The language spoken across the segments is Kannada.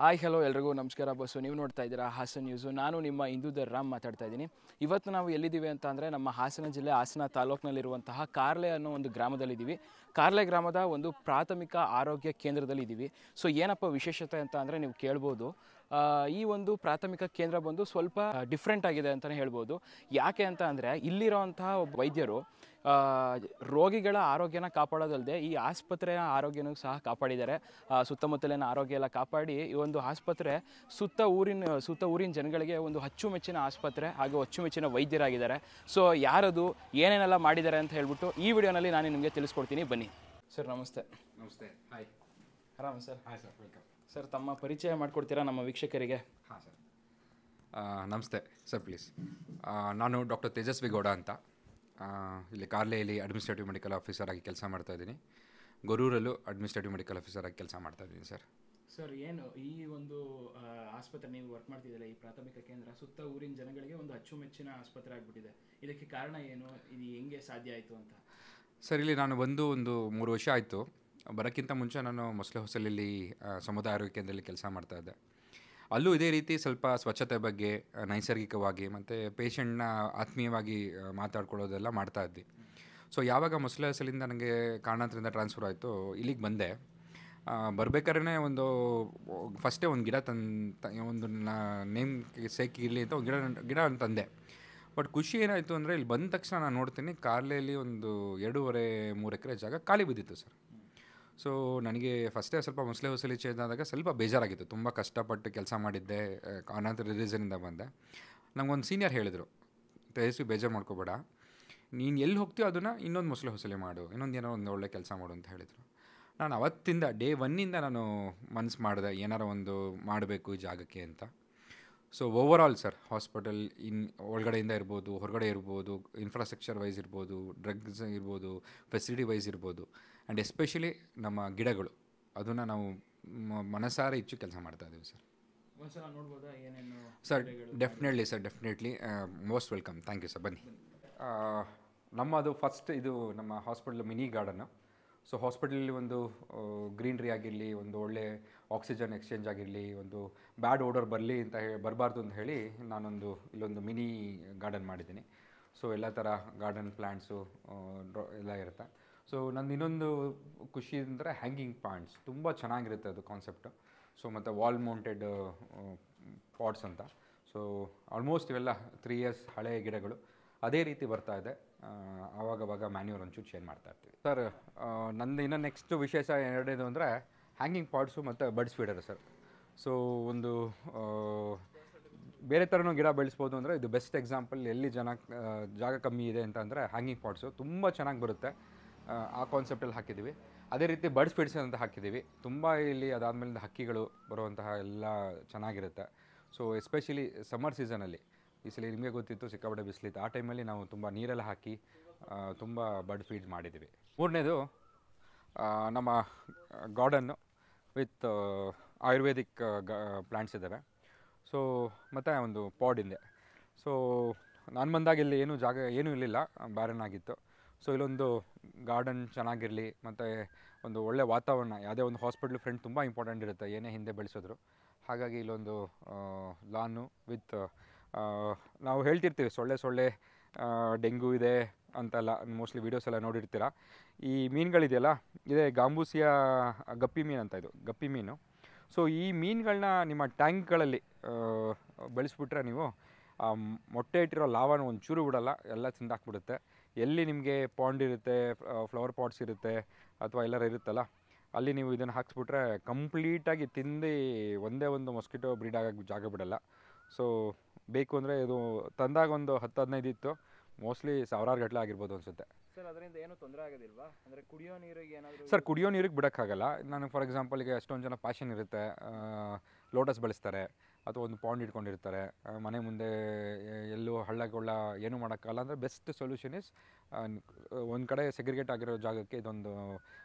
ಹಾಯ್ ಹಲೋ ಎಲ್ರಿಗೂ ನಮಸ್ಕಾರ ಬಸ್ಸು ನೀವು ನೋಡ್ತಾ ಇದ್ದೀರಾ ಹಾಸನ ನ್ಯೂಸು ನಾನು ನಿಮ್ಮ ಹಿಂದೂಧರ್ ರಾಮ್ ಮಾತಾಡ್ತಾ ಇದ್ದೀನಿ ಇವತ್ತು ನಾವು ಎಲ್ಲಿದ್ದೀವಿ ಅಂತ ಅಂದರೆ ನಮ್ಮ ಹಾಸನ ಜಿಲ್ಲೆ ಹಾಸನ ತಾಲೂಕಿನಲ್ಲಿರುವಂತಹ ಕಾರ್ಲೆ ಅನ್ನೋ ಒಂದು ಗ್ರಾಮದಲ್ಲಿದ್ದೀವಿ ಕಾರ್ಲೆ ಗ್ರಾಮದ ಒಂದು ಪ್ರಾಥಮಿಕ ಆರೋಗ್ಯ ಕೇಂದ್ರದಲ್ಲಿ ಇದ್ದೀವಿ ಸೊ ಏನಪ್ಪ ವಿಶೇಷತೆ ಅಂತ ಅಂದರೆ ನೀವು ಕೇಳ್ಬೋದು ಈ ಒಂದು ಪ್ರಾಥಮಿಕ ಕೇಂದ್ರ ಬಂದು ಸ್ವಲ್ಪ ಡಿಫ್ರೆಂಟ್ ಆಗಿದೆ ಅಂತಲೇ ಹೇಳ್ಬೋದು ಯಾಕೆ ಅಂತ ಅಂದರೆ ಇಲ್ಲಿರೋ ಒಬ್ಬ ವೈದ್ಯರು ರೋಗಿಗಳ ಆರೋಗ್ಯನ ಕಾಪಾಡೋದಲ್ಲದೆ ಈ ಆಸ್ಪತ್ರೆಯ ಆರೋಗ್ಯನೂ ಸಹ ಕಾಪಾಡಿದ್ದಾರೆ ಸುತ್ತಮುತ್ತಲಿನ ಆರೋಗ್ಯ ಎಲ್ಲ ಕಾಪಾಡಿ ಈ ಒಂದು ಆಸ್ಪತ್ರೆ ಸುತ್ತ ಊರಿನ ಸುತ್ತ ಊರಿನ ಜನಗಳಿಗೆ ಒಂದು ಅಚ್ಚುಮೆಚ್ಚಿನ ಆಸ್ಪತ್ರೆ ಹಾಗೂ ಅಚ್ಚುಮೆಚ್ಚಿನ ವೈದ್ಯರಾಗಿದ್ದಾರೆ ಸೊ ಯಾರದು ಏನೇನೆಲ್ಲ ಮಾಡಿದ್ದಾರೆ ಅಂತ ಹೇಳ್ಬಿಟ್ಟು ಈ ವಿಡಿಯೋನಲ್ಲಿ ನಾನು ನಿಮಗೆ ತಿಳಿಸ್ಕೊಡ್ತೀನಿ ಬನ್ನಿ ಸರ್ ನಮಸ್ತೆ ನಮಸ್ತೆ ಹಾಯ್ ಆರಾಮ sir hi sir welcome sir ತಮ್ಮ ಪರಿಚಯ ಮಾಡಿಕೊಡ್ತೀರಾ ನಮ್ಮ ವೀಕ್ಷಕರಿಗೆ ಹಾಂ ಸರ್ ನಮಸ್ತೆ ಸರ್ ಪ್ಲೀಸ್ ನಾನು ಡಾಕ್ಟರ್ ತೇಜಸ್ವಿ ಗೌಡ ಅಂತ ಇಲ್ಲಿ ಕಾರ್ಲೆಯಲ್ಲಿ ಅಡ್ಮಿನಿಸ್ಟ್ರೇಟಿವ್ ಮೆಡಿಕಲ್ ಆಫೀಸರ್ ಆಗಿ ಕೆಲಸ ಮಾಡ್ತಾ ಇದ್ದೀನಿ ಗೊರೂರಲ್ಲೂ ಅಡ್ಮಿನಿಸ್ಟ್ರೇಟಿವ್ ಮೆಡಿಕಲ್ ಆಫೀಸರ್ ಆಗಿ ಕೆಲಸ ಮಾಡ್ತಾ ಇದ್ದೀನಿ ಸರ್ ಸರ್ ಏನು ಈ ಒಂದು ಆಸ್ಪತ್ರೆ ನೀವು ವರ್ಕ್ ಮಾಡ್ತಿದ್ದೀರಾ ಈ ಪ್ರಾಥಮಿಕ ಕೇಂದ್ರ ಸುತ್ತ ಊರಿನ ಜನಗಳಿಗೆ ಒಂದು ಅಚ್ಚುಮೆಚ್ಚಿನ ಆಸ್ಪತ್ರೆ ಆಗಿಬಿಟ್ಟಿದೆ ಇದಕ್ಕೆ ಕಾರಣ ಏನು ಇದು ಹೆಂಗೆ ಸಾಧ್ಯ ಆಯಿತು ಅಂತ ಸರ್ ಇಲ್ಲಿ ನಾನು ಬಂದು ಒಂದು ಮೂರು ವರ್ಷ ಆಯಿತು ಬರೋಕ್ಕಿಂತ ಮುಂಚೆ ನಾನು ಮೊಸಳೆ ಹೊಸಲಲ್ಲಿ ಸಮುದಾಯ ಆರೋಗ್ಯ ಕೇಂದ್ರದಲ್ಲಿ ಕೆಲಸ ಮಾಡ್ತಾ ಇದ್ದೆ ಅಲ್ಲೂ ಇದೇ ರೀತಿ ಸ್ವಲ್ಪ ಸ್ವಚ್ಛತೆ ಬಗ್ಗೆ ನೈಸರ್ಗಿಕವಾಗಿ ಮತ್ತು ಪೇಷಂಟ್ನ ಆತ್ಮೀಯವಾಗಿ ಮಾತಾಡ್ಕೊಳ್ಳೋದೆಲ್ಲ ಮಾಡ್ತಾ ಇದ್ವಿ ಸೊ ಯಾವಾಗ ಮುಸ್ಲಹಸಲಿಂದ ನನಗೆ ಕಾರಣಾಂತರದಿಂದ ಟ್ರಾನ್ಸ್ಫರ್ ಆಯಿತು ಇಲ್ಲಿಗೆ ಬಂದೆ ಬರಬೇಕಾದ್ರೆ ಒಂದು ಫಸ್ಟೇ ಒಂದು ಗಿಡ ತಂದು ಒಂದು ನೇಮ್ ಸೇಕ್ ಇರಲಿ ಅಂತ ಒಂದು ಗಿಡ ಗಿಡ ತಂದೆ ಬಟ್ ಖುಷಿ ಏನಾಯಿತು ಅಂದರೆ ಇಲ್ಲಿ ಬಂದ ತಕ್ಷಣ ನಾನು ನೋಡ್ತೀನಿ ಕಾರ್ಲೆಯಲ್ಲಿ ಒಂದು ಎರಡೂವರೆ ಮೂರು ಎಕರೆ ಜಾಗ ಖಾಲಿ ಬಿದ್ದಿತ್ತು ಸರ್ ಸೊ ನನಗೆ ಫಸ್ಟೇ ಸ್ವಲ್ಪ ಮುಸ್ಲಿ ಹುಸಲಿ ಚೇಂಜ್ ಆದಾಗ ಸ್ವಲ್ಪ ಬೇಜಾರಾಗಿತ್ತು ತುಂಬ ಕಷ್ಟಪಟ್ಟು ಕೆಲಸ ಮಾಡಿದ್ದೆ ಅನಂತರ ರೀಸನಿಂದ ಬಂದೆ ನಂಗೊಂದು ಸೀನಿಯರ್ ಹೇಳಿದರು ತೇಜಸ್ವಿ ಬೇಜಾರು ಮಾಡ್ಕೋಬೇಡ ನೀನು ಎಲ್ಲಿ ಹೋಗ್ತೀಯೋ ಅದನ್ನು ಇನ್ನೊಂದು ಮುಸ್ಲಿ ಹೊಸಲಿ ಮಾಡು ಇನ್ನೊಂದು ಏನೋ ಒಂದು ಒಳ್ಳೆ ಕೆಲಸ ಮಾಡು ಅಂತ ಹೇಳಿದರು ನಾನು ಅವತ್ತಿಂದ ಡೇ ಒನ್ನಿಂದ ನಾನು ಮನಸ್ಸು ಮಾಡಿದೆ ಏನಾರ ಒಂದು ಮಾಡಬೇಕು ಈ ಜಾಗಕ್ಕೆ ಅಂತ so over all sir hospital in ಒಳಗಡೆಯಿಂದ ಇರ್ಬೋದು ಹೊರಗಡೆ ಇರ್ಬೋದು ಇನ್ಫ್ರಾಸ್ಟ್ರಕ್ಚರ್ ವೈಸ್ ಇರ್ಬೋದು ಡ್ರಗ್ಸ್ ಇರ್ಬೋದು ಫೆಸಿಲಿಟಿ ವೈಸ್ ಇರ್ಬೋದು ಆ್ಯಂಡ್ ಎಸ್ಪೆಷಲಿ ನಮ್ಮ ಗಿಡಗಳು ಅದನ್ನು ನಾವು ಮನಸಾರ ಹೆಚ್ಚು ಕೆಲಸ ಮಾಡ್ತಾ ಇದ್ದೀವಿ sir sir definitely sir definitely most welcome thank you sir ಬನ್ನಿ uh, ನಮ್ಮದು ಫಸ್ಟ್ ಇದು ನಮ್ಮ ಹಾಸ್ಪಿಟಲ್ ಮಿನಿ ಗಾರ್ಡನ್ನು ಸೊ ಹಾಸ್ಪಿಟಲಲ್ಲಿ ಒಂದು ಗ್ರೀನ್ರಿ ಆಗಿರಲಿ ಒಂದು ಒಳ್ಳೆ ಆಕ್ಸಿಜನ್ ಎಕ್ಸ್ಚೇಂಜ್ ಆಗಿರಲಿ ಒಂದು ಬ್ಯಾಡ್ ಓಡರ್ ಬರಲಿ ಅಂತ ಹೇಳಿ ಬರಬಾರ್ದು ಅಂತ ಹೇಳಿ ನಾನೊಂದು ಇಲ್ಲೊಂದು ಮಿನಿ ಗಾರ್ಡನ್ ಮಾಡಿದ್ದೀನಿ ಸೊ ಎಲ್ಲ ಥರ ಗಾರ್ಡನ್ ಪ್ಲ್ಯಾಂಟ್ಸು ಎಲ್ಲ ಇರುತ್ತೆ ಸೊ ನಂದು ಇನ್ನೊಂದು ಖುಷಿ ಅಂದರೆ ಹ್ಯಾಂಗಿಂಗ್ ಪಾಯಿಂಟ್ಸ್ ತುಂಬ ಚೆನ್ನಾಗಿರುತ್ತೆ ಅದು ಕಾನ್ಸೆಪ್ಟು ಸೊ ಮತ್ತು ವಾಲ್ ಮೌಂಟೆಡ್ ಪಾಟ್ಸ್ ಅಂತ ಸೊ ಆಲ್ಮೋಸ್ಟ್ ಇವೆಲ್ಲ ತ್ರೀ ಇಯರ್ಸ್ ಹಳೆಯ ಗಿಡಗಳು ಅದೇ ರೀತಿ ಬರ್ತಾ ಇದೆ ಆವಾಗವಾಗ ಮ್ಯಾನ್ಯೂರ್ ಒಂಚೂರು ಚೇಂಜ್ ಮಾಡ್ತಾ ಇರ್ತೀವಿ ಸರ್ ನಂದು ಇನ್ನೊಂದು ನೆಕ್ಸ್ಟ್ ವಿಶೇಷ ಎರಡೇದು ಅಂದರೆ ಹ್ಯಾಂಗಿಂಗ್ ಪಾಟ್ಸು ಮತ್ತು ಬರ್ಡ್ಸ್ ಫೀಡರ್ ಸರ್ ಸೊ ಒಂದು ಬೇರೆ ಥರನೂ ಗಿಡ ಬೆಳೆಸ್ಬೋದು ಅಂದರೆ ಇದು ಬೆಸ್ಟ್ ಎಕ್ಸಾಂಪಲ್ ಎಲ್ಲಿ ಜನ ಜಾಗ ಕಮ್ಮಿ ಇದೆ ಅಂತ ಅಂದರೆ ಹ್ಯಾಂಗಿಂಗ್ ಪಾಟ್ಸು ತುಂಬ ಚೆನ್ನಾಗಿ ಬರುತ್ತೆ ಆ ಕಾನ್ಸೆಪ್ಟಲ್ಲಿ ಹಾಕಿದ್ದೀವಿ ಅದೇ ರೀತಿ ಬರ್ಡ್ ಫೀಡ್ಸ್ ಅಂತ ಹಾಕಿದ್ದೀವಿ ತುಂಬ ಇಲ್ಲಿ ಅದಾದಮೇಲೆ ಹಕ್ಕಿಗಳು ಬರುವಂತಹ ಎಲ್ಲ ಚೆನ್ನಾಗಿರುತ್ತೆ ಸೊ ಎಸ್ಪೆಷಲಿ ಸಮ್ಮರ್ ಸೀಸನಲ್ಲಿ ಈ ಸಲ ನಿಮಗೆ ಗೊತ್ತಿತ್ತು ಸಿಕ್ಕಾಪಟ್ಟೆ ಬಿಸಿಲಿತ್ತು ಆ ಟೈಮಲ್ಲಿ ನಾವು ತುಂಬ ನೀರೆಲ್ಲ ಹಾಕಿ ತುಂಬ ಬರ್ಡ್ ಫೀಡ್ ಮಾಡಿದ್ದೀವಿ ಮೂರನೇದು ನಮ್ಮ ಗಾರ್ಡನ್ನು ವಿತ್ ಆಯುರ್ವೇದಿಕ್ ಗ ಪ್ಲ್ಯಾಂಟ್ಸ್ ಇದ್ದಾವೆ ಸೊ ಮತ್ತು ಒಂದು ಪಾಡ್ ಇದೆ ಸೊ ನಾನು ಬಂದಾಗ ಇಲ್ಲಿ ಏನೂ ಜಾಗ ಏನೂ ಇರಲಿಲ್ಲ ಬ್ಯಾರನ್ ಆಗಿತ್ತು ಸೊ ಇಲ್ಲೊಂದು ಗಾರ್ಡನ್ ಚೆನ್ನಾಗಿರಲಿ ಮತ್ತು ಒಂದು ಒಳ್ಳೆ ವಾತಾವರಣ ಯಾವುದೇ ಒಂದು ಹಾಸ್ಪಿಟ್ಲ್ ಫ್ರೆಂಡ್ ತುಂಬ ಇಂಪಾರ್ಟೆಂಟ್ ಇರುತ್ತೆ ಏನೇ ಹಿಂದೆ ಬೆಳೆಸಿದ್ರು ಹಾಗಾಗಿ ಇಲ್ಲೊಂದು ಲಾನು ವಿತ್ ನಾವು ಹೇಳ್ತಿರ್ತೀವಿ ಸೊಳ್ಳೆ ಸೊಳ್ಳೆ ಡೆಂಗ್ಯೂ ಇದೆ ಅಂತೆಲ್ಲ ಮೋಸ್ಟ್ಲಿ ವೀಡಿಯೋಸ್ ಎಲ್ಲ ನೋಡಿರ್ತೀರ ಈ ಮೀನುಗಳಿದೆಯಲ್ಲ ಇದೇ ಗಾಂಬೂಸಿಯ ಗಪ್ಪಿ ಮೀನು ಅಂತ ಇದು ಗಪ್ಪಿ ಮೀನು ಸೊ ಈ ಮೀನುಗಳನ್ನ ನಿಮ್ಮ ಟ್ಯಾಂಕ್ಗಳಲ್ಲಿ ಬೆಳೆಸ್ಬಿಟ್ರೆ ನೀವು ಆ ಮೊಟ್ಟೆ ಇಟ್ಟಿರೋ ಲಾವನ ಒಂಚೂರು ಚೂರು ಬಿಡೋಲ್ಲ ಎಲ್ಲ ತಿಂದಾಕ್ಬಿಡುತ್ತೆ ಎಲ್ಲಿ ನಿಮಗೆ ಪಾಂಡ್ ಇರುತ್ತೆ ಫ್ಲವರ್ ಪಾಟ್ಸ್ ಇರುತ್ತೆ ಅಥವಾ ಎಲ್ಲರ ಇರುತ್ತಲ್ಲ ಅಲ್ಲಿ ನೀವು ಇದನ್ನು ಹಾಕ್ಸ್ಬಿಟ್ರೆ ಕಂಪ್ಲೀಟಾಗಿ ತಿಂದು ಒಂದೇ ಒಂದು ಮೊಸ್ಕಿಟೋ ಬ್ರೀಡ್ ಆಗೋಕ್ಕೆ ಜಾಗ ಬಿಡೋಲ್ಲ ಸೊ ಬೇಕು ಅಂದರೆ ಇದು ತಂದಾಗ ಒಂದು ಹತ್ತು ಹದಿನೈದು ಇತ್ತು ಮೋಸ್ಟ್ಲಿ ಸಾವಿರಾರು ಗಟ್ಟಲೆ ಆಗಿರ್ಬೋದು ಅನಿಸುತ್ತೆ ಸರ್ ಅದರಿಂದ ಏನೂ ತೊಂದರೆ ಆಗೋದಿಲ್ವಾ ಅಂದರೆ ಕುಡಿಯೋ ನೀರಿಗೆ ಏನಾದರೂ ಸರ್ ಕುಡಿಯೋ ನೀರಿಗೆ ಬಿಡೋಕ್ಕಾಗಲ್ಲ ನಾನು ಫಾರ್ ಎಕ್ಸಾಂಪಲ್ಗೆ ಅಷ್ಟೊಂದು ಜನ ಪ್ಯಾಷನ್ ಇರುತ್ತೆ ಲೋಟಸ್ ಬಳಸ್ತಾರೆ ಅಥವಾ ಒಂದು ಪಾಂಡ್ ಇಟ್ಕೊಂಡಿರ್ತಾರೆ ಮನೆ ಮುಂದೆ ಎಲ್ಲೂ ಹಳ್ಳಗೊಳ್ಳ ಏನೂ ಮಾಡೋಕ್ಕಲ್ಲ ಅಂದರೆ ಬೆಸ್ಟ್ ಸೊಲ್ಯೂಷನ್ ಇಸ್ ಒಂದು ಕಡೆ ಸೆಗ್ರಿಗೇಟ್ ಆಗಿರೋ ಜಾಗಕ್ಕೆ ಇದೊಂದು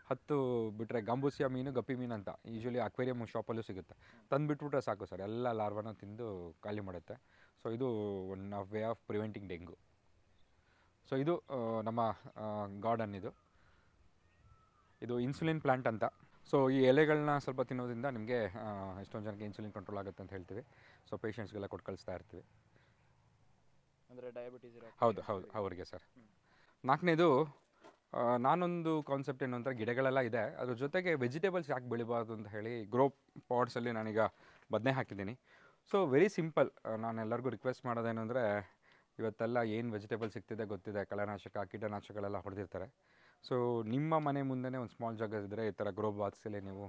ಹತ್ತು ಬಿಟ್ಟರೆ ಗಂಬೂಸಿಯ ಮೀನು ಗಪ್ಪಿ ಮೀನು ಅಂತ ಯೂಶ್ವಲಿ ಅಕ್ವೇರಿಯಮ್ ಶಾಪಲ್ಲೂ ಸಿಗುತ್ತೆ ತಂದುಬಿಟ್ಬಿಟ್ರೆ ಸಾಕು ಸರ್ ಎಲ್ಲ ಲಾರ್ವನ ತಿಂದು ಖಾಲಿ ಮಾಡುತ್ತೆ ಸೊ ಇದು one of way of preventing dengue so ಇದು ನಮ್ಮ ಗಾರ್ಡನ್ ಇದು ಇದು ಇನ್ಸುಲಿನ್ ಪ್ಲ್ಯಾಂಟ್ ಅಂತ ಸೊ ಈ ಎಲೆಗಳನ್ನ ಸ್ವಲ್ಪ ತಿನ್ನೋದ್ರಿಂದ ನಿಮಗೆ ಎಷ್ಟೊಂದು ಜನಕ್ಕೆ ಇನ್ಸುಲಿನ್ ಕಂಟ್ರೋಲ್ ಆಗುತ್ತೆ ಅಂತ ಹೇಳ್ತೀವಿ ಸೊ ಪೇಷಂಟ್ಸ್ಗೆಲ್ಲ ಕೊಟ್ಟು ಕಳಿಸ್ತಾ ಇರ್ತೀವಿ ಅಂದರೆ ಡಯಾಬಿಟೀಸ್ ಹೌದು ಹೌದು ಅವರಿಗೆ ಸರ್ ನಾಲ್ಕನೇದು ನಾನೊಂದು ಕಾನ್ಸೆಪ್ಟ್ ಏನು ಅಂದರೆ ಗಿಡಗಳೆಲ್ಲ ಇದೆ ಅದ್ರ ಜೊತೆಗೆ ವೆಜಿಟೇಬಲ್ಸ್ ಯಾಕೆ ಬೆಳಿಬಾರ್ದು ಅಂತ ಹೇಳಿ ಗ್ರೋ ಪಾಟ್ಸಲ್ಲಿ ನಾನೀಗ ಬದನೆ ಹಾಕಿದ್ದೀನಿ ಸೊ ವೆರಿ ಸಿಂಪಲ್ ನಾನು ಎಲ್ಲರಿಗೂ ರಿಕ್ವೆಸ್ಟ್ ಮಾಡೋದೇನೆಂದರೆ ಇವತ್ತೆಲ್ಲ ಏನು ವೆಜಿಟೇಬಲ್ ಸಿಗ್ತಿದೆ ಗೊತ್ತಿದೆ ಕಳೆನಾಶಕ ಕೀಟನಾಶಕಗಳೆಲ್ಲ ಹೊಡೆದಿರ್ತಾರೆ ಸೊ ನಿಮ್ಮ ಮನೆ ಮುಂದೆನೇ ಒಂದು ಸ್ಮಾಲ್ ಜಾಗ ಇದ್ದರೆ ಈ ಥರ ಗ್ರೋ ಬಾಕ್ಸಲ್ಲಿ ನೀವು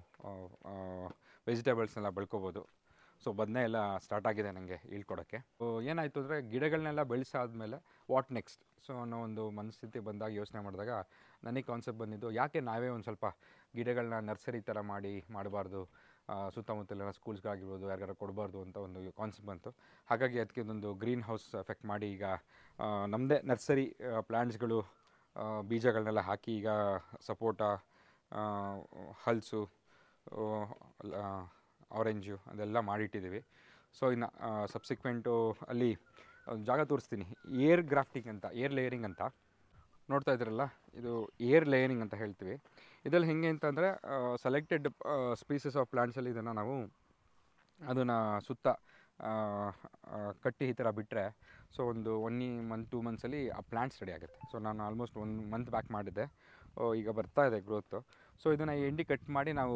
ವೆಜಿಟೇಬಲ್ಸ್ನೆಲ್ಲ ಬೆಳ್ಕೊಬೋದು ಸೊ ಬದನೆ ಎಲ್ಲ ಸ್ಟಾರ್ಟ್ ಆಗಿದೆ ನನಗೆ ಹೇಳ್ಕೊಡೋಕ್ಕೆ ಏನಾಯಿತು ಅಂದರೆ ಗಿಡಗಳನ್ನೆಲ್ಲ ಬೆಳೆಸಾದ್ಮೇಲೆ ವಾಟ್ ನೆಕ್ಸ್ಟ್ ಸೊ ಅನ್ನೋ ಒಂದು ಮನಸ್ಥಿತಿ ಬಂದಾಗ ಯೋಚನೆ ಮಾಡಿದಾಗ ನನಗೆ ಕಾನ್ಸೆಪ್ಟ್ ಬಂದಿದ್ದು ಯಾಕೆ ನಾವೇ ಒಂದು ಸ್ವಲ್ಪ ಗಿಡಗಳನ್ನ ನರ್ಸರಿ ಥರ ಮಾಡಿ ಮಾಡಬಾರ್ದು ಸುತ್ತಮುತ್ತಲಿನ ಸ್ಕೂಲ್ಸ್ಗಾಗಿರ್ಬೋದು ಯಾರಿಗಾರ ಕೊಡಬಾರ್ದು ಅಂತ ಒಂದು ಕಾನ್ಸೆಪ್ಟ್ ಬಂತು ಹಾಗಾಗಿ ಅದಕ್ಕೆ ಒಂದು ಗ್ರೀನ್ ಹೌಸ್ ಎಫೆಕ್ಟ್ ಮಾಡಿ ಈಗ ನಮ್ಮದೇ ನರ್ಸರಿ ಪ್ಲ್ಯಾಂಟ್ಸ್ಗಳು ಬೀಜಗಳನ್ನೆಲ್ಲ ಹಾಕಿ ಈಗ ಸಪೋಟ ಹಲ್ಸು ಆರೆಂಜು ಅದೆಲ್ಲ ಮಾಡಿಟ್ಟಿದ್ದೀವಿ ಸೊ ಇನ್ನು ಸಬ್ಸಿಕ್ವೆಂಟು ಅಲ್ಲಿ ಜಾಗ ತೋರಿಸ್ತೀನಿ ಏರ್ ಗ್ರಾಫ್ಟಿಂಗ್ ಅಂತ ಏರ್ ಲೇಯರಿಂಗ್ ಅಂತ ನೋಡ್ತಾ ಇದ್ದೀರಲ್ಲ ಇದು ಏರ್ ಲೇಯರಿಂಗ್ ಅಂತ ಹೇಳ್ತೀವಿ ಇದರಲ್ಲಿ ಹೇಗೆ ಅಂತಂದರೆ ಸೆಲೆಕ್ಟೆಡ್ ಸ್ಪೀಸಸ್ ಆಫ್ ಪ್ಲ್ಯಾಂಟ್ಸಲ್ಲಿ ಇದನ್ನು ನಾವು ಅದನ್ನು ಸುತ್ತ ಕಟ್ಟಿ ಈ ಥರ ಬಿಟ್ಟರೆ ಸೊ ಒಂದು ಒನ್ ಮಂತ್ ಟೂ ಮಂತ್ಸಲ್ಲಿ ಆ ಪ್ಲ್ಯಾಂಟ್ಸ್ ರೆಡಿ ಆಗುತ್ತೆ ಸೊ ನಾನು ಆಲ್ಮೋಸ್ಟ್ ಒನ್ ಮಂತ್ ಬ್ಯಾಕ್ ಮಾಡಿದ್ದೆ ಈಗ ಬರ್ತಾ ಇದೆ ಗ್ರೋತು ಸೊ ಇದನ್ನು ಎಂಡಿ ಕಟ್ ಮಾಡಿ ನಾವು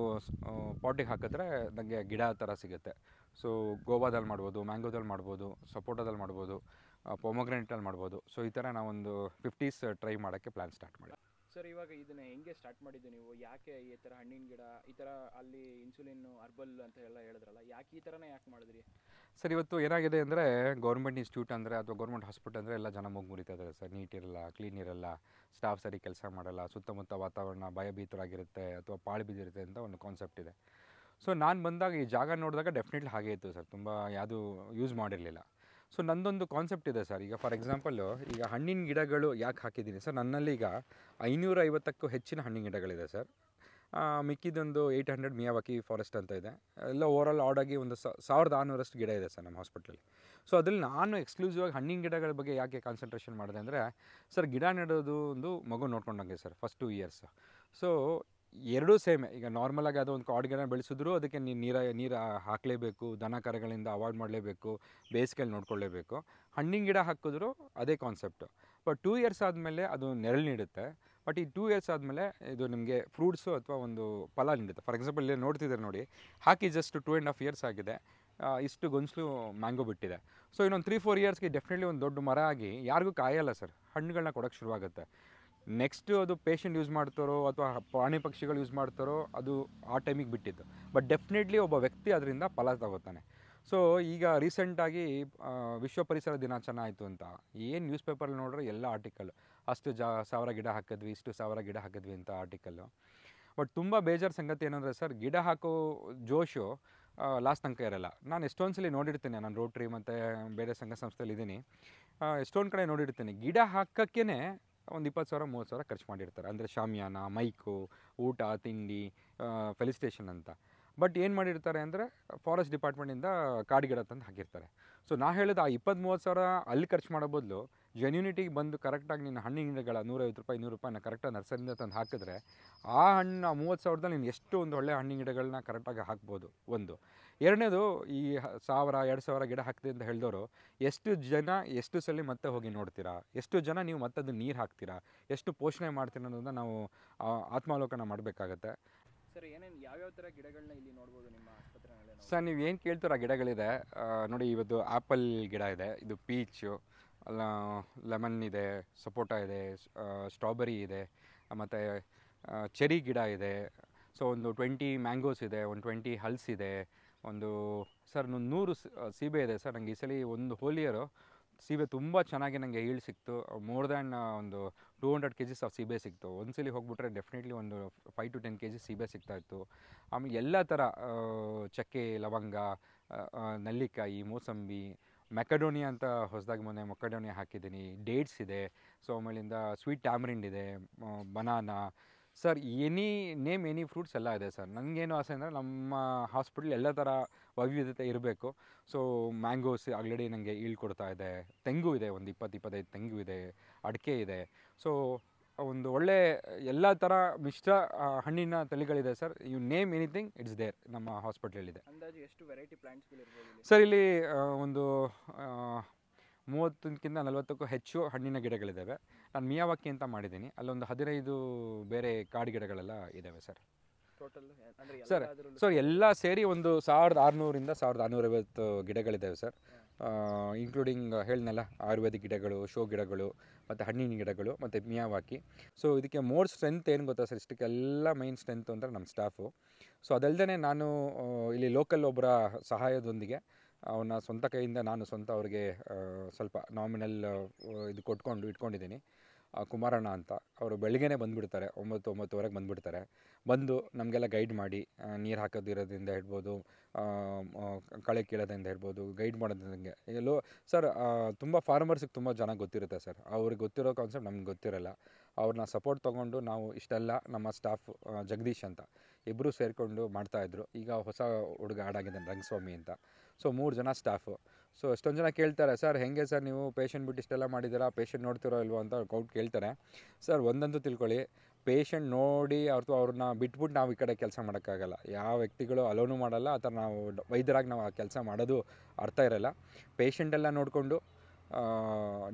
ಪಾಟಿಗೆ ಹಾಕಿದ್ರೆ ನನಗೆ ಗಿಡ ಥರ ಸಿಗುತ್ತೆ ಸೊ ಗೋವಾದಲ್ಲಿ ಮಾಡ್ಬೋದು ಮ್ಯಾಂಗೋದಲ್ಲಿ ಮಾಡ್ಬೋದು ಸಪೋಟೋದಲ್ಲಿ ಮಾಡ್ಬೋದು ಪೊಮೊಗ್ರೆಂಟಲ್ಲಿ ಮಾಡ್ಬೋದು ಸೊ ಈ ಥರ ಒಂದು ಫಿಫ್ಟೀಸ್ ಟ್ರೈ ಮಾಡೋಕ್ಕೆ ಪ್ಲ್ಯಾನ್ ಸ್ಟಾರ್ಟ್ ಮಾಡಿ ಸರ್ ಇವಾಗ ಇದನ್ನು ಹೆಂಗೆ ಸ್ಟಾರ್ಟ್ ಮಾಡಿದ್ದು ನೀವು ಯಾಕೆ ಈ ಥರ ಹಣ್ಣಿನ ಗಿಡ ಈ ಥರ ಅಲ್ಲಿ ಇನ್ಸುಲಿನ್ ಅರ್ಬಲ್ ಅಂತ ಎಲ್ಲ ಹೇಳಿದ್ರಲ್ಲ ಯಾಕೆ ಈ ಥರನೇ ಯಾಕೆ ಮಾಡಿದ್ರಿ ಸರ್ ಇವತ್ತು ಏನಾಗಿದೆ ಅಂದರೆ ಗೌರ್ಮೆಂಟ್ ಇನ್ಸ್ಟಿಟ್ಯೂಟ್ ಅಂದರೆ ಅಥವಾ ಗೌರ್ಮೆಂಟ್ ಹಾಸ್ಪಿಟಲ್ ಅಂದರೆ ಎಲ್ಲ ಜನ ಮುಗಿ ಮುರಿತಾ ಇದ್ದಾರೆ ಸರ್ ನೀಟ್ ಇರಲ್ಲ ಕ್ಲೀನ್ ಇರಲ್ಲ ಸ್ಟಾಫ್ ಸರಿ ಕೆಲಸ ಮಾಡಲ್ಲ ಸುತ್ತಮುತ್ತ ವಾತಾವರಣ ಭಯಭೀತರಾಗಿರುತ್ತೆ ಅಥವಾ ಪಾಳು ಬಿದ್ದಿರುತ್ತೆ ಅಂತ ಒಂದು ಕಾನ್ಸೆಪ್ಟ್ ಇದೆ ಸೊ ನಾನು ಬಂದಾಗ ಈ ಜಾಗ ನೋಡಿದಾಗ ಡೆಫಿನೆಟ್ಲಿ ಹಾಗೆ ಇತ್ತು ಸರ್ ತುಂಬ ಯಾವುದು ಯೂಸ್ ಮಾಡಿರಲಿಲ್ಲ ಸೊ ನಂದೊಂದು ಕಾನ್ಸೆಪ್ಟ್ ಇದೆ ಸರ್ ಈಗ ಫಾರ್ ಎಕ್ಸಾಂಪಲ್ಲು ಈಗ ಹಣ್ಣಿನ ಗಿಡಗಳು ಯಾಕೆ ಹಾಕಿದ್ದೀನಿ ಸರ್ ನನ್ನಲ್ಲಿ ಈಗ ಐನೂರ ಐವತ್ತಕ್ಕೂ ಹೆಚ್ಚಿನ ಹಣ್ಣಿನ ಗಿಡಗಳಿದೆ ಸರ್ ಮಿಕ್ಕಿದೊಂದು ಏಯ್ಟ್ ಹಂಡ್ರೆಡ್ ಮಿಯಾವಾಕಿ ಫಾರೆಸ್ಟ್ ಅಂತ ಇದೆ ಎಲ್ಲ ಓವರಾಲ್ ಆರ್ಡಾಗಿ ಒಂದು ಸಾವಿರದ ಆರುನೂರಷ್ಟು ಗಿಡ ಇದೆ ಸರ್ ನಮ್ಮ ಹಾಸ್ಪಿಟ್ಲಲ್ಲಿ ಸೊ ಅದ್ರಲ್ಲಿ ನಾನು ಎಕ್ಸ್ಕ್ಲೂಸಿವ್ ಆಗಿ ಹಣ್ಣಿನ ಗಿಡಗಳ ಬಗ್ಗೆ ಯಾಕೆ ಕಾನ್ಸಂಟ್ರೇಷನ್ ಮಾಡಿದೆ ಅಂದರೆ ಸರ್ ಗಿಡ ನೆಡೋದು ಒಂದು ಮಗು ನೋಡ್ಕೊಂಡಂಗೆ sir first two years so ಎರಡೂ ಸೇಮೆ ಈಗ ನಾರ್ಮಲಾಗಿ ಅದು ಒಂದು ಕಾಡು ಗಿಡ ಬೆಳೆಸಿದ್ರು ಅದಕ್ಕೆ ನೀರ ನೀರು ಹಾಕಲೇಬೇಕು ದನ ಕರಗಳಿಂದ ಅವಾಯ್ಡ್ ಮಾಡಲೇಬೇಕು ಬೇಸಿಗೆಯಲ್ಲಿ ನೋಡ್ಕೊಳ್ಳೇಬೇಕು ಹಣ್ಣಿನ ಗಿಡ ಹಾಕಿದ್ರು ಅದೇ ಕಾನ್ಸೆಪ್ಟು ಬಟ್ ಟೂ ಇಯರ್ಸ್ ಆದಮೇಲೆ ಅದು ನೆರಳು ನೀಡುತ್ತೆ ಬಟ್ ಈ ಟೂ ಇಯರ್ಸ್ ಆದಮೇಲೆ ಇದು ನಿಮಗೆ ಫ್ರೂಟ್ಸು ಅಥವಾ ಒಂದು ಫಲ ನೀಡುತ್ತೆ ಫಾರ್ ಎಕ್ಸಾಂಪಲ್ ಇಲ್ಲಿ ನೋಡ್ತಿದ್ದಾರೆ ನೋಡಿ ಹಾಕಿ just two and half years ಆಗಿದೆ ಇಷ್ಟು ಗೊಂಚಲು ಮ್ಯಾಂಗೋ ಬಿಟ್ಟಿದೆ ಸೊ ಇನ್ನೊಂದು ತ್ರೀ ಫೋರ್ ಇಯರ್ಸ್ಗೆ ಡೆಫಿನೆಟ್ಲಿ ಒಂದು ದೊಡ್ಡ ಮರ ಆಗಿ ಯಾರಿಗೂ ಕಾಯಲ್ಲ ಸರ್ ಹಣ್ಣುಗಳನ್ನ ಕೊಡೋಕ್ಕೆ ಶುರುವಾಗುತ್ತೆ ನೆಕ್ಸ್ಟು ಅದು ಪೇಷಂಟ್ ಯೂಸ್ ಮಾಡ್ತಾರೋ ಅಥವಾ ಪ್ರಾಣಿ ಪಕ್ಷಿಗಳು ಯೂಸ್ ಮಾಡ್ತಾರೋ ಅದು ಆ ಟೈಮಿಗೆ ಬಿಟ್ಟಿದ್ದು ಬಟ್ ಡೆಫಿನೆಟ್ಲಿ ಒಬ್ಬ ವ್ಯಕ್ತಿ ಅದರಿಂದ ಫಲ ತಗೋತಾನೆ ಸೊ ಈಗ ರೀಸೆಂಟಾಗಿ ವಿಶ್ವ ಪರಿಸರ ದಿನ ಚೆನ್ನಾಯಿತು ಅಂತ ಏನು ನ್ಯೂಸ್ ಪೇಪರಲ್ಲಿ ನೋಡಿದ್ರೆ ಎಲ್ಲ ಆರ್ಟಿಕಲ್ ಅಷ್ಟು ಜಾ ಸಾವಿರ ಗಿಡ ಹಾಕಿದ್ವಿ ಇಷ್ಟು ಸಾವಿರ ಗಿಡ ಹಾಕಿದ್ವಿ ಅಂತ ಆರ್ಟಿಕಲ್ಲು ಬಟ್ ತುಂಬ ಬೇಜಾರು ಸಂಗತಿ ಏನಂದರೆ ಸರ್ ಗಿಡ ಹಾಕೋ ಜೋಶು ಲಾಸ್ಟ್ ತನಕ ಇರಲ್ಲ ನಾನು ಎಷ್ಟೊಂದು ಸಲ ನೋಡಿರ್ತೀನಿ ನಾನು ರೋಟ್ರಿ ಮತ್ತು ಬೇರೆ ಸಂಘ ಸಂಸ್ಥೆಯಲ್ಲಿ ಇದ್ದೀನಿ ಎಷ್ಟೊಂದು ಕಡೆ ನೋಡಿರ್ತೀನಿ ಗಿಡ ಹಾಕೋಕ್ಕೇ ಒಂದು ಇಪ್ಪತ್ತು ಸಾವಿರ ಮೂವತ್ತು ಸಾವಿರ ಖರ್ಚು ಮಾಡಿರ್ತಾರೆ ಅಂದರೆ ಶಾಮಿಯಾನ ಮೈಕು ಊಟ ತಿಂಡಿ ಫೆಲಿಸ್ಟೇಷನ್ ಅಂತ ಬಟ್ ಏನು ಮಾಡಿರ್ತಾರೆ ಅಂದರೆ ಫಾರೆಸ್ಟ್ ಡಿಪಾರ್ಟ್ಮೆಂಟಿಂದ ಕಾಡು ಗಿಡ ತಂದು ಹಾಕಿರ್ತಾರೆ ಸೊ ನಾ ಹೇಳಿದ ಆ ಇಪ್ಪತ್ತ್ ಮೂವತ್ತು ಸಾವಿರ ಅಲ್ಲಿ ಖರ್ಚು ಮಾಡೋ ಬದಲು ಜೆನ್ಯೂನಿಟಿಗೆ ಬಂದು ಕರೆಕ್ಟಾಗಿ ನಿನ್ನ ಹಣ್ಣಿನ ಗಿಡಗಳ ನೂರೈವತ್ತು ರೂಪಾಯಿ ನೂರು ರೂಪಾಯಿನ ಕರೆಕ್ಟಾಗಿ ನರ್ಸರಿಯಿಂದ ತಂದು ಹಾಕಿದ್ರೆ ಆ ಹಣ್ಣು ಆ ಮೂವತ್ತು ಸಾವಿರದಲ್ಲಿ ನೀನು ಎಷ್ಟು ಒಂದು ಒಳ್ಳೆ ಹಣ್ಣಿನ ಗಿಡಗಳನ್ನ ಕರೆಕ್ಟಾಗಿ ಹಾಕ್ಬೋದು ಒಂದು ಎರಡನೇದು ಈ ಸಾವಿರ ಎರಡು ಸಾವಿರ ಗಿಡ ಹಾಕಿದೆ ಅಂತ ಹೇಳಿದವರು ಎಷ್ಟು ಜನ ಎಷ್ಟು ಸಲ ಮತ್ತೆ ಹೋಗಿ ನೋಡ್ತೀರಾ ಎಷ್ಟು ಜನ ನೀವು ಮತ್ತದು ನೀರು ಹಾಕ್ತೀರಾ ಎಷ್ಟು ಪೋಷಣೆ ಮಾಡ್ತೀರ ಅನ್ನೋದನ್ನ ನಾವು ಆತ್ಮಾವಲೋಕನ ಮಾಡಬೇಕಾಗತ್ತೆ ಸರ್ ಯಾವ ಥರ ನಿಮ್ಮ ಸರ್ ನೀವು ಏನು ಕೇಳ್ತೀರ ಗಿಡಗಳಿದೆ ನೋಡಿ ಇವತ್ತು ಆ್ಯಪಲ್ ಗಿಡ ಇದೆ ಇದು ಪೀಚು ಲೆಮನ್ ಇದೆ ಸಪೋಟ ಇದೆ ಸ್ಟ್ರಾಬೆರಿ ಇದೆ ಮತ್ತು ಚೆರಿ ಗಿಡ ಇದೆ ಸೊ ಒಂದು ಟ್ವೆಂಟಿ ಮ್ಯಾಂಗೋಸ್ ಇದೆ ಒಂದು ಟ್ವೆಂಟಿ ಹಲ್ಸ್ ಇದೆ ಒಂದು ಸರ್ ಒಂದು ನೂರು ಸೀಬೆ ಇದೆ ಸರ್ ನನಗೆ ಈ ಸಲ ಒಂದು ಹೋಲಿಯರು ಸೀಬೆ ತುಂಬ ಚೆನ್ನಾಗಿ ನನಗೆ ಈಳ್ ಸಿಕ್ತು ಮೋರ್ ದ್ಯಾನ್ ಒಂದು two hundred K Gs of ಸೀಬೆ ಸಿಕ್ತು ಒಂದು ಸಲ ಹೋಗ್ಬಿಟ್ರೆ ಡೆಫಿನೆಟ್ಲಿ ಒಂದು five to ten K G ಸೀಬೆ ಇತ್ತು ಆಮೇಲೆ ಎಲ್ಲ ಥರ ಚಕ್ಕೆ ಲವಂಗ ನಲ್ಲಿಕಾಯಿ ಮೂಸಂಬಿ ಮೆಕಡೋನಿಯಾ ಅಂತ ಹೊಸದಾಗಿ ಮೊನ್ನೆ ಮೆಕಡೋನಿಯಾ ಹಾಕಿದ್ದೀನಿ ಡೇಟ್ಸ್ ಇದೆ ಸೊ ಆಮೇಲಿಂದ ಸ್ವೀಟ್ ಟ್ಯಾಮ್ರಿಂಡ್ ಇದೆ banana sir any name any fruits ಎಲ್ಲ ಇದೆ ಸರ್ ನನಗೇನು ಆಸೆ ಅಂದರೆ ನಮ್ಮ ಹಾಸ್ಪಿಟ್ಲ್ ಎಲ್ಲ ಥರ ವೈವಿಧ್ಯತೆ ಇರಬೇಕು ಸೊ ಮ್ಯಾಂಗೋಸ್ ಆಲ್ರೆಡಿ ನನಗೆ ಕೊಡ್ತಾ ಇದೆ ತೆಂಗು ಇದೆ ಒಂದು ಇಪ್ಪತ್ತು ಇಪ್ಪತ್ತೈದು ತೆಂಗು ಇದೆ ಅಡಿಕೆ ಇದೆ ಸೊ ಒಂದು ಒಳ್ಳೆ ಎಲ್ಲ ಥರ ಮಿಶ್ರ ಹಣ್ಣಿನ ತಳಿಗಳಿದೆ sir you name anything it's there ನಮ್ಮ ಹಾಸ್ಪಿಟ್ಲಲ್ಲಿದೆ ಅಂದಾಜು ಎಷ್ಟು ವೆರೈಟಿ ಪ್ಲಾಂಟ್ಸ್ ಸರ್ ಇಲ್ಲಿ ಒಂದು ಮೂವತ್ತಕ್ಕಿಂತ ನಲವತ್ತಕ್ಕೂ ಹೆಚ್ಚು ಹಣ್ಣಿನ ಗಿಡಗಳಿದ್ದಾವೆ ನಾನು ಮಿಯಾವಕ್ಕಿ ಅಂತ ಮಾಡಿದ್ದೀನಿ ಅಲ್ಲೊಂದು ಹದಿನೈದು ಬೇರೆ ಕಾಡು ಗಿಡಗಳೆಲ್ಲ ಇದ್ದಾವೆ ಸರ್ ಸರ್ ಸರ್ ಎಲ್ಲ ಸೇರಿ ಒಂದು ಸಾವಿರದ ಆರುನೂರಿಂದ ಸಾವಿರದ ಆರುನೂರೈವತ್ತು ಗಿಡಗಳಿದ್ದಾವೆ ಸರ್ ಇನ್ಕ್ಲೂಡಿಂಗ್ ಹೇಳಿನಲ್ಲ ಆಯುರ್ವೇದಿಕ್ ಗಿಡಗಳು ಶೋ ಗಿಡಗಳು ಮತ್ತು ಹಣ್ಣಿನ ಗಿಡಗಳು ಮತ್ತು ಮಿಯಾವಾಕಿ ಸೊ ಇದಕ್ಕೆ ಮೋರ್ ಸ್ಟ್ರೆಂತ್ ಏನು ಗೊತ್ತಾ ಸರ್ ಇಷ್ಟಕ್ಕೆಲ್ಲ ಮೈನ್ ಸ್ಟ್ರೆಂತ್ ಅಂದರೆ ನಮ್ಮ ಸ್ಟಾಫು ಸೊ ಅದಲ್ಲದೆ ನಾನು ಇಲ್ಲಿ ಲೋಕಲ್ ಒಬ್ಬರ ಸಹಾಯದೊಂದಿಗೆ ಅವನ್ನ ಸ್ವಂತ ಕೈಯಿಂದ ನಾನು ಸ್ವಂತ ಅವ್ರಿಗೆ ಸ್ವಲ್ಪ ನಾಮಿನಲ್ ಇದು ಕೊಟ್ಕೊಂಡು ಇಟ್ಕೊಂಡಿದ್ದೀನಿ ಕುಮಾರಣ್ಣ ಅಂತ ಅವರು ಬೆಳಗ್ಗೆನೇ ಬಂದುಬಿಡ್ತಾರೆ ಒಂಬತ್ತು ಒಂಬತ್ತುವರೆಗೆ ಬಂದುಬಿಡ್ತಾರೆ ಬಂದು ನಮಗೆಲ್ಲ ಗೈಡ್ ಮಾಡಿ ನೀರು ಹಾಕೋದಿರೋದ್ರಿಂದ ಹೇಳ್ಬೋದು ಕಳೆ ಕೀಳೋದ್ರಿಂದ ಹೇಳ್ಬೋದು ಗೈಡ್ ಮಾಡೋದ್ರಿಂದ ಎಲ್ಲೋ ಸರ್ ತುಂಬ ಫಾರ್ಮರ್ಸಿಗೆ ತುಂಬ ಜನ ಗೊತ್ತಿರುತ್ತೆ ಸರ್ ಅವ್ರಿಗೆ ಗೊತ್ತಿರೋ ಕಾನ್ಸೆಪ್ಟ್ ನಮ್ಗೆ ಗೊತ್ತಿರಲ್ಲ ಅವ್ರನ್ನ ಸಪೋರ್ಟ್ ತೊಗೊಂಡು ನಾವು ಇಷ್ಟೆಲ್ಲ ನಮ್ಮ ಸ್ಟಾಫ್ ಜಗದೀಶ್ ಅಂತ ಇಬ್ಬರು ಸೇರಿಕೊಂಡು ಮಾಡ್ತಾಯಿದ್ರು ಈಗ ಹೊಸ ಹುಡುಗ ಆಡಾಗಿದ್ದಾನೆ ರಂಗಸ್ವಾಮಿ ಅಂತ ಸೊ ಮೂರು ಜನ ಸ್ಟಾಫು ಸೊ ಎಷ್ಟೊಂದು ಜನ ಕೇಳ್ತಾರೆ ಸರ್ ಹೆಂಗೆ ಸರ್ ನೀವು ಪೇಷಂಟ್ ಬಿಟ್ಟು ಇಷ್ಟೆಲ್ಲ ಮಾಡಿದ್ದೀರಾ ಪೇಷಂಟ್ ನೋಡ್ತಿರೋ ಇಲ್ವೋ ಅಂತ ಗೌಟ್ ಕೇಳ್ತಾರೆ ಸರ್ ಒಂದಂತೂ ತಿಳ್ಕೊಳ್ಳಿ ಪೇಷಂಟ್ ನೋಡಿ ಅವ್ರದ್ದು ಅವ್ರನ್ನ ಬಿಟ್ಬಿಟ್ಟು ನಾವು ಈ ಕಡೆ ಕೆಲಸ ಮಾಡೋಕ್ಕಾಗಲ್ಲ ಯಾವ ವ್ಯಕ್ತಿಗಳು ಅಲೋನು ಮಾಡಲ್ಲ ಆ ಥರ ನಾವು ವೈದ್ಯರಾಗಿ ನಾವು ಆ ಕೆಲಸ ಮಾಡೋದು ಅರ್ಥ ಇರಲ್ಲ ಪೇಷಂಟೆಲ್ಲ ನೋಡಿಕೊಂಡು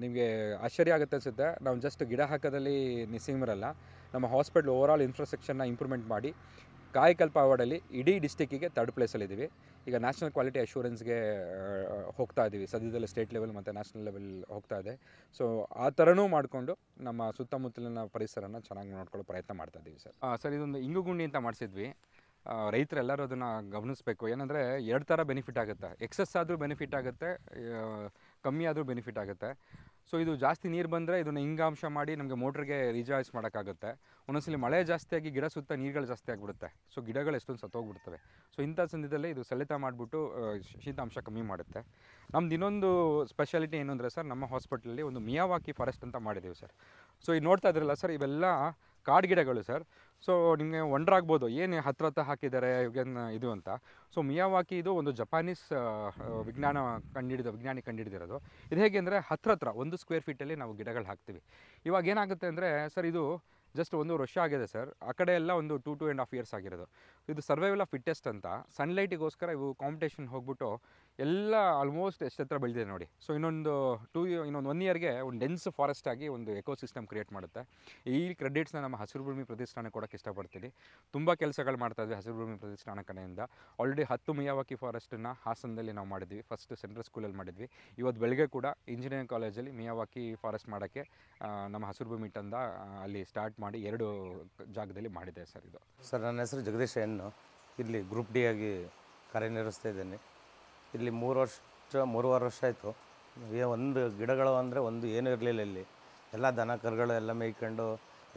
ನಿಮಗೆ ಆಶ್ಚರ್ಯ ಆಗುತ್ತೆ ಅನಿಸುತ್ತೆ ನಾವು ಜಸ್ಟ್ ಗಿಡ ಹಾಕೋದಲ್ಲಿ ನಿಸ್ಸಿಮಿರಲ್ಲ ನಮ್ಮ ಹಾಸ್ಪಿಟ್ಲ್ ಆಲ್ ಇನ್ಫ್ರಾಸ್ಟ್ರಕ್ಚರ್ನ ಇಂಪ್ರೂವ್ಮೆಂಟ್ ಮಾಡಿ ಕಾಯಕಲ್ಪ ಅವಾರ್ಡಲ್ಲಿ ಇಡೀ ಡಿಸ್ಟಿಕ್ಕಿಗೆ ತರ್ಡ್ ಪ್ಲೇಸಲ್ಲಿದ್ದೀವಿ ಈಗ ನ್ಯಾಷನಲ್ ಕ್ವಾಲಿಟಿ ಅಶ್ಯೂರೆನ್ಸ್ಗೆ ಹೋಗ್ತಾ ಇದ್ದೀವಿ ಸದ್ಯದಲ್ಲೇ ಸ್ಟೇಟ್ ಲೆವೆಲ್ ಮತ್ತು ನ್ಯಾಷನಲ್ ಲೆವೆಲ್ ಹೋಗ್ತಾ ಇದೆ ಸೊ ಆ ಥರನೂ ಮಾಡಿಕೊಂಡು ನಮ್ಮ ಸುತ್ತಮುತ್ತಲಿನ ಪರಿಸರನ ಚೆನ್ನಾಗಿ ನೋಡ್ಕೊಳ್ಳೋ ಪ್ರಯತ್ನ ಮಾಡ್ತಾ ಇದ್ದೀವಿ ಸರ್ ಸರ್ ಇದೊಂದು ಇಂಗುಗುಂಡಿ ಅಂತ ಮಾಡಿಸಿದ್ವಿ ರೈತರೆಲ್ಲರೂ ಅದನ್ನು ಗಮನಿಸಬೇಕು ಏನಂದರೆ ಎರಡು ಥರ ಬೆನಿಫಿಟ್ ಆಗುತ್ತೆ ಎಕ್ಸಸ್ ಆದರೂ ಬೆನಿಫಿಟ್ ಆಗುತ್ತೆ ಕಮ್ಮಿ ಆದರೂ ಬೆನಿಫಿಟ್ ಆಗುತ್ತೆ ಸೊ ಇದು ಜಾಸ್ತಿ ನೀರು ಬಂದರೆ ಇದನ್ನು ಹಿಂಗಾಂಶ ಮಾಡಿ ನಮಗೆ ಮೋಟ್ರಿಗೆ ರಿಚಾರ್ಜ್ ಮಾಡೋಕ್ಕಾಗುತ್ತೆ ಒಂದೊಂದ್ಸಲಿ ಮಳೆ ಜಾಸ್ತಿಯಾಗಿ ಗಿಡ ಸುತ್ತ ನೀರುಗಳು ಜಾಸ್ತಿ ಆಗಿಬಿಡುತ್ತೆ ಸೊ ಗಿಡಗಳು ಎಷ್ಟೊಂದು ಸತ್ತೋಗ್ಬಿಡ್ತವೆ ಸೊ ಇಂಥ ಸಂದರ್ಭದಲ್ಲಿ ಇದು ಸೆಳೆತ ಮಾಡಿಬಿಟ್ಟು ಶೀತಾಂಶ ಕಮ್ಮಿ ಮಾಡುತ್ತೆ ನಮ್ದು ಇನ್ನೊಂದು ಸ್ಪೆಷಾಲಿಟಿ ಏನು ಅಂದರೆ ಸರ್ ನಮ್ಮ ಹಾಸ್ಪಿಟಲಲ್ಲಿ ಒಂದು ಮಿಯಾವಾಕಿ ಫಾರೆಸ್ಟ್ ಅಂತ ಮಾಡಿದ್ದೀವಿ ಸರ್ ಸೊ ಈಗ ನೋಡ್ತಾ ಇದ್ರಲ್ಲ ಸರ್ ಇವೆಲ್ಲ ಕಾಡು ಗಿಡಗಳು ಸರ್ ಸೊ ನಿಮಗೆ ಆಗ್ಬೋದು ಏನು ಹತ್ರ ಹತ್ರ ಹಾಕಿದ್ದಾರೆ ಏನು ಇದು ಅಂತ ಸೊ ಮಿಯಾವಾಕಿ ಇದು ಒಂದು ಜಪಾನೀಸ್ ವಿಜ್ಞಾನ ಕಂಡುಹಿಡಿದ ವಿಜ್ಞಾನಿ ಕಂಡುಹಿಡಿದಿರೋದು ಇದು ಹೇಗೆ ಅಂದರೆ ಹತ್ರ ಹತ್ರ ಒಂದು ಸ್ಕ್ವೇರ್ ಫೀಟಲ್ಲಿ ನಾವು ಗಿಡಗಳು ಹಾಕ್ತೀವಿ ಇವಾಗ ಏನಾಗುತ್ತೆ ಅಂದರೆ ಸರ್ ಇದು ಜಸ್ಟ್ ಒಂದು ವರ್ಷ ಆಗಿದೆ ಸರ್ ಆ ಕಡೆ ಎಲ್ಲ ಒಂದು two to and half years ಆಗಿರೋದು ಇದು ಸರ್ವೈವಲ್ ಆಫ್ ಫಿಟ್ಟೆಸ್ಟ್ ಅಂತ ಸನ್ಲೈಟಿಗೋಸ್ಕರ ಇವು ಕಾಂಪಿಟೇಷನ್ ಹೋಗ್ಬಿಟ್ಟು ಎಲ್ಲ ಆಲ್ಮೋಸ್ಟ್ ಎಷ್ಟೆತ್ರ ಬೆಳೆದಿದೆ ನೋಡಿ ಸೊ ಇನ್ನೊಂದು ಟೂ ಇನ್ನೊಂದು ಒನ್ ಇಯರ್ಗೆ ಒಂದು ಡೆನ್ಸ್ ಫಾರೆಸ್ಟ್ ಆಗಿ ಒಂದು ಎಕೋಸಿಸ್ಟಮ್ ಕ್ರಿಯೇಟ್ ಮಾಡುತ್ತೆ ಈ ಕ್ರೆಡಿಟ್ಸ್ನ ನಮ್ಮ ಹಸಿರು ಭೂಮಿ ಪ್ರತಿಷ್ಠಾನ ಕೊಡೋಕ್ಕೆ ಇಷ್ಟಪಡ್ತೀನಿ ತುಂಬ ಕೆಲಸಗಳು ಮಾಡ್ತಾ ಇದ್ವಿ ಹಸಿರು ಭೂಮಿ ಪ್ರತಿಷ್ಠಾನ ಕಡೆಯಿಂದ ಆಲ್ರೆಡಿ ಹತ್ತು ಮಿಯಾವಾಕಿ ಫಾರೆಸ್ಟನ್ನು ಹಾಸನದಲ್ಲಿ ನಾವು ಮಾಡಿದ್ವಿ ಫಸ್ಟ್ ಸೆಂಟ್ರಲ್ ಸ್ಕೂಲಲ್ಲಿ ಮಾಡಿದ್ವಿ ಇವತ್ತು ಬೆಳಗ್ಗೆ ಕೂಡ ಇಂಜಿನಿಯರಿಂಗ್ ಕಾಲೇಜಲ್ಲಿ ಮಿಯಾವಾಕಿ ಫಾರೆಸ್ಟ್ ಮಾಡೋಕ್ಕೆ ನಮ್ಮ ಹಸಿರು ಭೂಮಿ ತಂದ ಅಲ್ಲಿ ಸ್ಟಾರ್ಟ್ ಮಾಡಿ ಎರಡು ಜಾಗದಲ್ಲಿ ಮಾಡಿದೆ ಸರ್ ಇದು ಸರ್ ನನ್ನ ಹೆಸರು ಜಗದೀಶ್ ಹೆಣ್ಣು ಇಲ್ಲಿ ಗ್ರೂಪ್ ಡಿ ಆಗಿ ಕಾರ್ಯನಿರ್ವಹಿಸ್ತಾ ಇದ್ದೇನೆ ಇಲ್ಲಿ ಮೂರು ವರ್ಷ ಮೂರುವರೆ ವರ್ಷ ಆಯಿತು ಏ ಒಂದು ಗಿಡಗಳು ಅಂದರೆ ಒಂದು ಏನೂ ಇರಲಿಲ್ಲ ಇಲ್ಲಿ ಎಲ್ಲ ದನ ಕರುಗಳು ಎಲ್ಲ ಮೇಯ್ಕೊಂಡು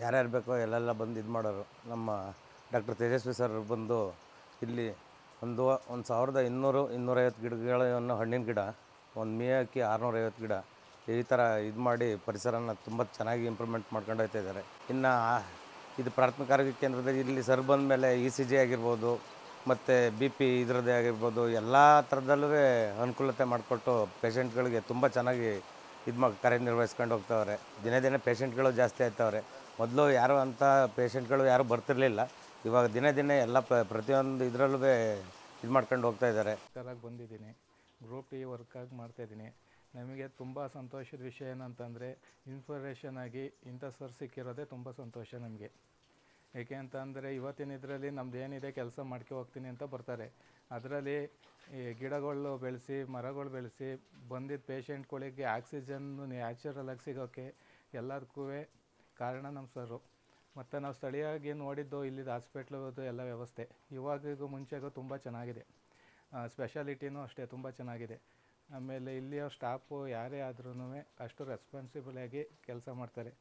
ಯಾರ್ಯಾರು ಬೇಕೋ ಎಲ್ಲೆಲ್ಲ ಬಂದು ಇದು ಮಾಡೋರು ನಮ್ಮ ಡಾಕ್ಟರ್ ತೇಜಸ್ವಿ ಸರ್ ಬಂದು ಇಲ್ಲಿ ಒಂದು ಒಂದು ಸಾವಿರದ ಇನ್ನೂರು ಇನ್ನೂರೈವತ್ತು ಗಿಡಗಳನ್ನು ಹಣ್ಣಿನ ಗಿಡ ಒಂದು ಹಾಕಿ ಆರುನೂರೈವತ್ತು ಗಿಡ ಈ ಥರ ಇದು ಮಾಡಿ ಪರಿಸರನ ತುಂಬ ಚೆನ್ನಾಗಿ ಇಂಪ್ರೂವ್ಮೆಂಟ್ ಮಾಡ್ಕೊಂಡು ಹೋಗ್ತಾ ಇದ್ದಾರೆ ಇನ್ನು ಇದು ಪ್ರಾಥಮಿಕ ಆರೋಗ್ಯ ಕೇಂದ್ರದಲ್ಲಿ ಇಲ್ಲಿ ಸರ್ ಬಂದ ಮೇಲೆ ಇ e ಸಿ ಜಿ ಆಗಿರ್ಬೋದು ಮತ್ತು ಬಿ ಪಿ ಇದರದ್ದೇ ಆಗಿರ್ಬೋದು ಎಲ್ಲ ಥರದಲ್ಲೂ ಅನುಕೂಲತೆ ಮಾಡಿಕೊಟ್ಟು ಪೇಷೆಂಟ್ಗಳಿಗೆ ತುಂಬ ಚೆನ್ನಾಗಿ ಇದು ಮಾಡಿ ಕಾರ್ಯನಿರ್ವಹಿಸ್ಕೊಂಡು ಹೋಗ್ತವ್ರೆ ದಿನೇ ದಿನೇ ಪೇಷೆಂಟ್ಗಳು ಜಾಸ್ತಿ ಆಯ್ತವ್ರೆ ಮೊದಲು ಯಾರು ಅಂಥ ಪೇಷೆಂಟ್ಗಳು ಯಾರೂ ಬರ್ತಿರ್ಲಿಲ್ಲ ಇವಾಗ ದಿನೇ ದಿನೇ ಎಲ್ಲ ಪ ಪ್ರತಿಯೊಂದು ಇದರಲ್ಲೂ ಇದು ಮಾಡ್ಕೊಂಡು ಹೋಗ್ತಾ ಇದ್ದಾರೆ ಸರ್ಕಾರಾಗಿ ಬಂದಿದ್ದೀನಿ ಗ್ರೂಪ್ ಟಿ ವರ್ಕಾಗಿ ಮಾಡ್ತಾಯಿದ್ದೀನಿ ನಮಗೆ ತುಂಬ ಸಂತೋಷದ ವಿಷಯ ಏನಂತಂದರೆ ಇನ್ಫಾರ್ಮೇಷನ್ ಆಗಿ ಇಂಥ ಸರ್ ಸಿಕ್ಕಿರೋದೇ ತುಂಬ ಸಂತೋಷ ನಮಗೆ ಏಕೆ ಅಂತಂದರೆ ಇವತ್ತಿನ ಇದರಲ್ಲಿ ನಮ್ದು ಏನಿದೆ ಕೆಲಸ ಮಾಡ್ಕೆ ಹೋಗ್ತೀನಿ ಅಂತ ಬರ್ತಾರೆ ಅದರಲ್ಲಿ ಈ ಗಿಡಗಳು ಬೆಳೆಸಿ ಮರಗಳು ಬೆಳೆಸಿ ಬಂದಿದ್ದ ಪೇಷೆಂಟ್ಗಳಿಗೆ ಆಕ್ಸಿಜನ್ನು ನ್ಯಾಚುರಲಾಗಿ ಸಿಗೋಕ್ಕೆ ಎಲ್ಲದಕ್ಕೂ ಕಾರಣ ನಮ್ಮ ಸರು ಮತ್ತು ನಾವು ಸ್ಥಳೀಯವಾಗಿ ನೋಡಿದ್ದು ಇಲ್ಲಿದ್ದ ಹಾಸ್ಪಿಟ್ಲದು ಎಲ್ಲ ವ್ಯವಸ್ಥೆ ಇವಾಗಿಗೂ ಮುಂಚೆಗೂ ತುಂಬ ಚೆನ್ನಾಗಿದೆ ಸ್ಪೆಷಾಲಿಟಿನೂ ಅಷ್ಟೇ ತುಂಬ ಚೆನ್ನಾಗಿದೆ ಆಮೇಲೆ ಇಲ್ಲಿಯ ಸ್ಟಾಫು ಯಾರೇ ಆದ್ರೂ ಅಷ್ಟು ರೆಸ್ಪಾನ್ಸಿಬಲ್ ಆಗಿ ಕೆಲಸ ಮಾಡ್ತಾರೆ